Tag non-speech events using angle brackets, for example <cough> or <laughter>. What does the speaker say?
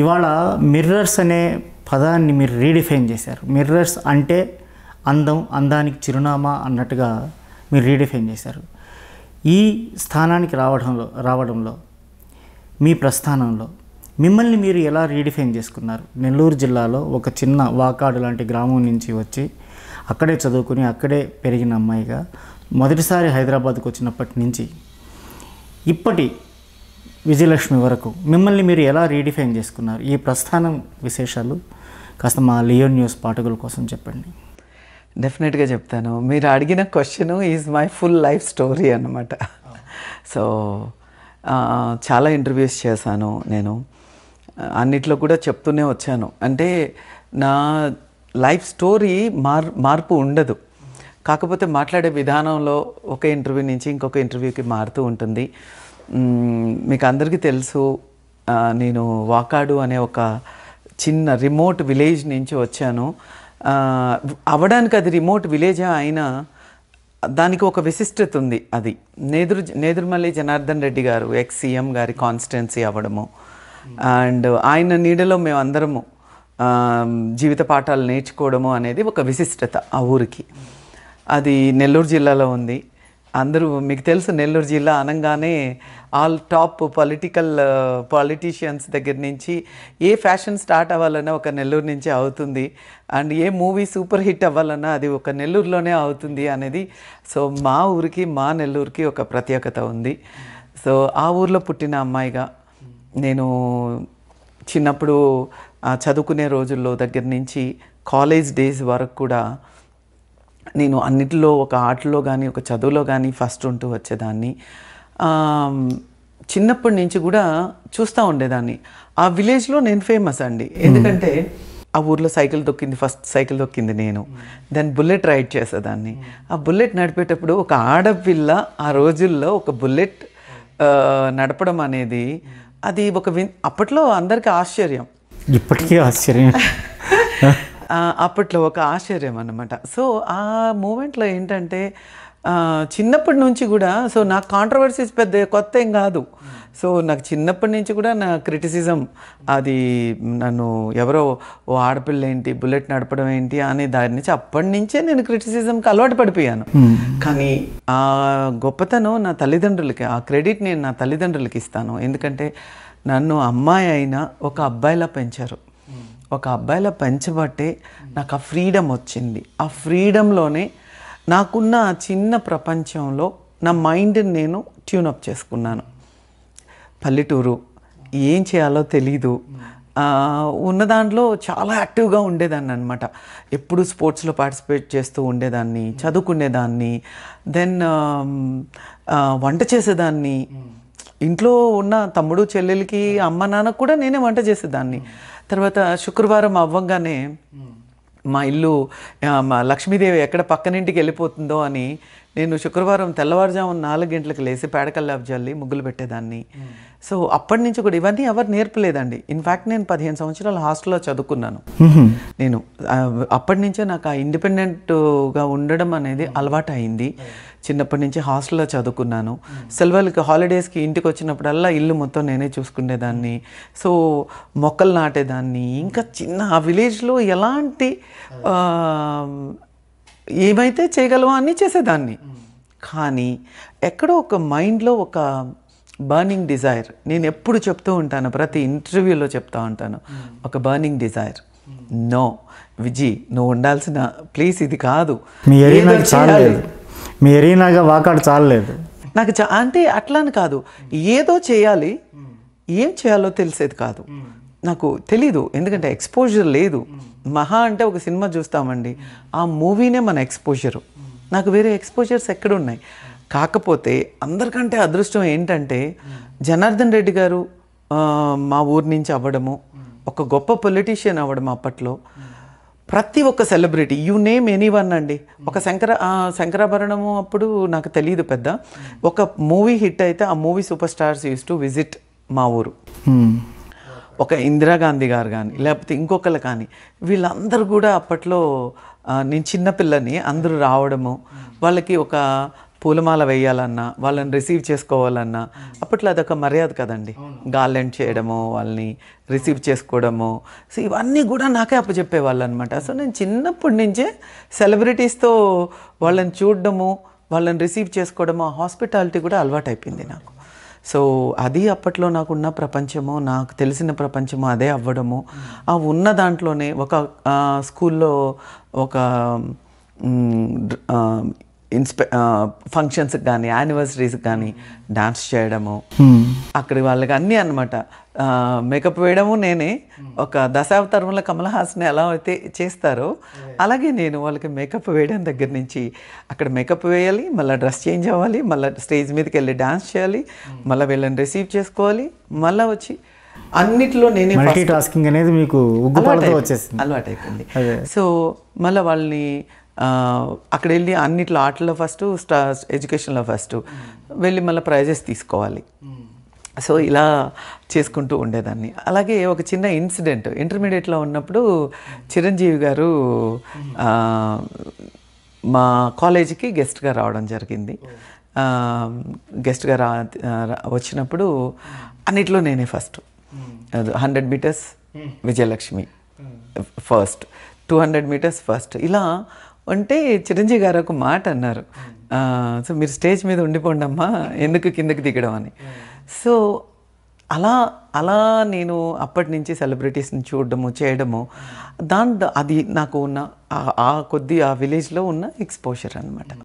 ఇవాళ మిర్రర్స్ అనే పదాన్ని మీరు రీడిఫైన్ చేశారు మిర్రర్స్ అంటే అందం అందానికి చిరునామా అన్నట్టుగా మీరు రీడిఫైన్ చేశారు ఈ స్థానానికి రావడంలో రావడంలో మీ ప్రస్థానంలో మిమ్మల్ని మీరు ఎలా రీడిఫైన్ చేసుకున్నారు నెల్లూరు జిల్లాలో ఒక చిన్న వాకాడు లాంటి గ్రామం నుంచి వచ్చి అక్కడే చదువుకుని అక్కడే పెరిగిన అమ్మాయిగా మొదటిసారి హైదరాబాద్కు వచ్చినప్పటి నుంచి ఇప్పటి విజయలక్ష్మి వరకు మిమ్మల్ని మీరు ఎలా రీడిఫైన్ చేసుకున్నారు ఈ ప్రస్థానం విశేషాలు కాస్త మా లియో న్యూస్ పాఠకుల కోసం చెప్పండి డెఫినెట్గా చెప్తాను మీరు అడిగిన question is my full life story అనమాట సో చాలా ఇంటర్వ్యూస్ చేశాను నేను అన్నిట్లో కూడా చెప్తూనే వచ్చాను అంటే నా లైఫ్ స్టోరీ మార్ మార్పు ఉండదు కాకపోతే మాట్లాడే విధానంలో ఒక ఇంటర్వ్యూ నుంచి ఇంకొక ఇంటర్వ్యూకి మారుతూ ఉంటుంది మీకు అందరికీ తెలుసు నేను వాకాడు అనే ఒక చిన్న రిమోట్ విలేజ్ నుంచి వచ్చాను అవడానికి అది రిమోట్ విలేజా అయినా దానికి ఒక విశిష్టత ఉంది అది నేదురు నేదురుమల్లి జనార్దన్ రెడ్డి గారు ఎక్స్ సీఎం గారి కాన్స్టిట్యున్సీ అవ్వడము అండ్ ఆయన నీడలో మేమందరము జీవిత పాఠాలు నేర్చుకోవడము అనేది ఒక విశిష్టత ఆ ఊరికి అది నెల్లూరు జిల్లాలో ఉంది అందరూ మీకు తెలుసు నెల్లూరు జిల్లా అనగానే ఆల్ టాప్ పొలిటికల్ పాలిటీషియన్స్ దగ్గర నుంచి ఏ ఫ్యాషన్ స్టార్ట్ అవ్వాలన్నా ఒక నెల్లూరు నుంచే అవుతుంది అండ్ ఏ మూవీ సూపర్ హిట్ అవ్వాలన్నా అది ఒక నెల్లూరులోనే అవుతుంది అనేది సో మా ఊరికి మా నెల్లూరుకి ఒక ప్రత్యేకత ఉంది సో ఆ ఊర్లో పుట్టిన అమ్మాయిగా నేను చిన్నప్పుడు చదువుకునే రోజుల్లో దగ్గర నుంచి కాలేజ్ డేస్ వరకు కూడా నేను అన్నిటిలో ఒక ఆటలో కానీ ఒక చదువులో కానీ ఫస్ట్ ఉంటూ వచ్చేదాన్ని చిన్నప్పటి నుంచి కూడా చూస్తూ ఉండేదాన్ని ఆ విలేజ్లో నేను ఫేమస్ అండి ఎందుకంటే ఆ ఊర్లో సైకిల్ దొక్కింది ఫస్ట్ సైకిల్ దొక్కింది నేను దాని బుల్లెట్ రైడ్ చేసేదాన్ని ఆ బుల్లెట్ నడిపేటప్పుడు ఒక ఆడపిల్ల ఆ రోజుల్లో ఒక బుల్లెట్ నడపడం అనేది అది ఒక అప్పట్లో అందరికీ ఆశ్చర్యం ఇప్పటికీ ఆశ్చర్యం <laughs> అప్పట్లో ఒక ఆశ్చర్యం అనమాట సో ఆ మూమెంట్లో ఏంటంటే చిన్నప్పటి నుంచి కూడా సో నాకు కాంట్రవర్సీస్ పెద్ద కొత్త ఏం కాదు సో నాకు చిన్నప్పటి నుంచి కూడా నా క్రిటిసిజం అది నన్ను ఎవరో ఓ ఆడపిల్ల ఏంటి బుల్లెట్ నడపడం ఏంటి అనే దాని నుంచి అప్పటి నుంచే నేను క్రిటిసిజంకి అలవాటు పడిపోయాను కానీ ఆ గొప్పతనం నా తల్లిదండ్రులకి ఆ క్రెడిట్ నేను నా తల్లిదండ్రులకి ఇస్తాను ఎందుకంటే నన్ను అమ్మాయి అయినా ఒక అబ్బాయిలా పెంచారు ఒక అబ్బాయిలో పెంచబట్టే నాకు ఆ ఫ్రీడమ్ వచ్చింది ఆ ఫ్రీడంలోనే నాకున్న ఆ చిన్న ప్రపంచంలో నా మైండ్ని నేను ట్యూనప్ చేసుకున్నాను పల్లెటూరు ఏం చేయాలో తెలీదు ఉన్న దాంట్లో చాలా యాక్టివ్గా ఉండేదాన్ని అనమాట ఎప్పుడు స్పోర్ట్స్లో పార్టిసిపేట్ చేస్తూ ఉండేదాన్ని చదువుకునేదాన్ని దెన్ వంట చేసేదాన్ని ఇంట్లో ఉన్న తమ్ముడు చెల్లెలకి అమ్మ నాన్నకు కూడా నేనే వంట చేసేదాన్ని తర్వాత శుక్రవారం అవ్వంగానే మా ఇల్లు మా లక్ష్మీదేవి ఎక్కడ పక్కనింటికి వెళ్ళిపోతుందో అని నేను శుక్రవారం తెల్లవారుజామున నాలుగు గంటలకు లేసి పేడకల్లాపు జల్లి ముగ్గులు పెట్టేదాన్ని సో అప్పటి నుంచి కూడా ఇవన్నీ ఎవరు నేర్పలేదండి ఇన్ఫ్యాక్ట్ నేను పదిహేను సంవత్సరాలు హాస్టల్లో చదువుకున్నాను నేను అప్పటి నుంచే నాకు ఆ ఇండిపెండెంట్గా ఉండడం అనేది అలవాటు అయింది చిన్నప్పటి నుంచి హాస్టల్లో చదువుకున్నాను సెలవులకి హాలిడేస్కి ఇంటికి వచ్చినప్పుడల్లా ఇల్లు మొత్తం నేనే చూసుకునేదాన్ని సో మొక్కలు నాటేదాన్ని ఇంకా చిన్న ఆ విలేజ్లో ఎలాంటి ఏమైతే చేయగలవా అని చేసేదాన్ని కానీ ఎక్కడో ఒక మైండ్లో ఒక బర్నింగ్ డిజైర్ నేను ఎప్పుడు చెప్తూ ఉంటాను ప్రతి ఇంటర్వ్యూలో చెప్తూ ఉంటాను ఒక burning desire hmm. No Viji నువ్వు ఉండాల్సిన ప్లీజ్ ఇది కాదు మీ ఎరీనాగా వాకాడు చాలలేదు నాకు చా అంటే అని కాదు ఏదో చేయాలి ఏం చేయాలో తెలిసేది కాదు నాకు తెలీదు ఎందుకంటే ఎక్స్పోజర్ లేదు మహా అంటే ఒక సినిమా చూస్తామండి ఆ మూవీనే మన ఎక్స్పోజరు నాకు వేరే ఎక్స్పోజర్స్ ఎక్కడున్నాయి కాకపోతే అందరికంటే అదృష్టం ఏంటంటే జనార్దన్ రెడ్డి గారు మా ఊరి నుంచి అవ్వడము ఒక గొప్ప పొలిటీషియన్ అవ్వడం అప్పట్లో ప్రతి ఒక్క సెలబ్రిటీ యూ నేమ్ ఎనీవన్ అండి ఒక శంకర శంకరాభరణము అప్పుడు నాకు తెలియదు పెద్ద ఒక మూవీ హిట్ అయితే ఆ movie super stars use to visit మా ఊరు hmm. ఒక ఇందిరాగాంధీ గారు కానీ లేకపోతే ఇంకొకరు కానీ వీళ్ళందరూ కూడా అప్పట్లో నేను చిన్నపిల్లని అందరూ రావడము వాళ్ళకి ఒక పూలమాల వేయాలన్నా వాళ్ళని రిసీవ్ చేసుకోవాలన్నా అప్పట్లో అదొక మర్యాద కదండి గార్లెండ్ చేయడము వాళ్ళని రిసీవ్ చేసుకోవడము సో ఇవన్నీ కూడా నాకే అప్పచెప్పేవాళ్ళు అనమాట సో నేను చిన్నప్పటి నుంచే సెలబ్రిటీస్తో వాళ్ళని చూడడము వాళ్ళని రిసీవ్ చేసుకోవడము హాస్పిటాలిటీ కూడా అలవాటైపోయింది నాకు సో అది అప్పట్లో నాకున్న ప్రపంచము నాకు తెలిసిన ప్రపంచము అదే అవ్వడము ఆ ఉన్న దాంట్లోనే ఒక స్కూల్లో ఒక ఇన్స్పె ఫంక్షన్స్ కానీ యానివర్సరీస్ కానీ డాన్స్ చేయడము hmm. అక్కడ వాళ్ళకి అన్నీ అనమాట మేకప్ వేయడము నేనే ఒక దశావతారంలో కమల్ హాసన్ ఎలా అయితే చేస్తారో అలాగే నేను వాళ్ళకి మేకప్ వేయడం దగ్గర నుంచి అక్కడ మేకప్ వేయాలి మళ్ళీ డ్రెస్ చేంజ్ అవ్వాలి మళ్ళీ స్టేజ్ మీదకి వెళ్ళి డాన్స్ చేయాలి hmm. మళ్ళీ వీళ్ళని రిసీవ్ చేసుకోవాలి మళ్ళీ వచ్చి అన్నిట్లో నేనే టాస్కింగ్ అనేది మీకు అయిపోయింది సో మళ్ళీ వాళ్ళని అక్కడ వెళ్ళి అన్నిట్లో ఆటల్లో ఫస్ట్ స్టా ఎడ్యుకేషన్లో ఫస్ట్ వెళ్ళి మళ్ళీ ప్రైజెస్ తీసుకోవాలి సో ఇలా చేసుకుంటూ ఉండేదాన్ని అలాగే ఒక చిన్న ఇన్సిడెంట్ ఇంటర్మీడియట్లో ఉన్నప్పుడు చిరంజీవి గారు మా కాలేజీకి గెస్ట్గా రావడం జరిగింది గెస్ట్గా రా వచ్చినప్పుడు అన్నిట్లో నేనే first hundred metres Vijayalakshmi first two hundred metres first ఇలా అంటే చిరంజీవి గారు ఒక మాట అన్నారు hmm. సో మీరు స్టేజ్ మీద ఉండిపోండి అమ్మా ఎందుకు కిందకి దిగడం అని hmm. సో అలా అలా నేను అప్పటి నుంచి సెలబ్రిటీస్ని చూడడము చేయడము hmm. దాని అది నాకు ఉన్న ఆ కొద్ది ఆ విలేజ్లో ఉన్న ఎక్స్పోజర్ అనమాట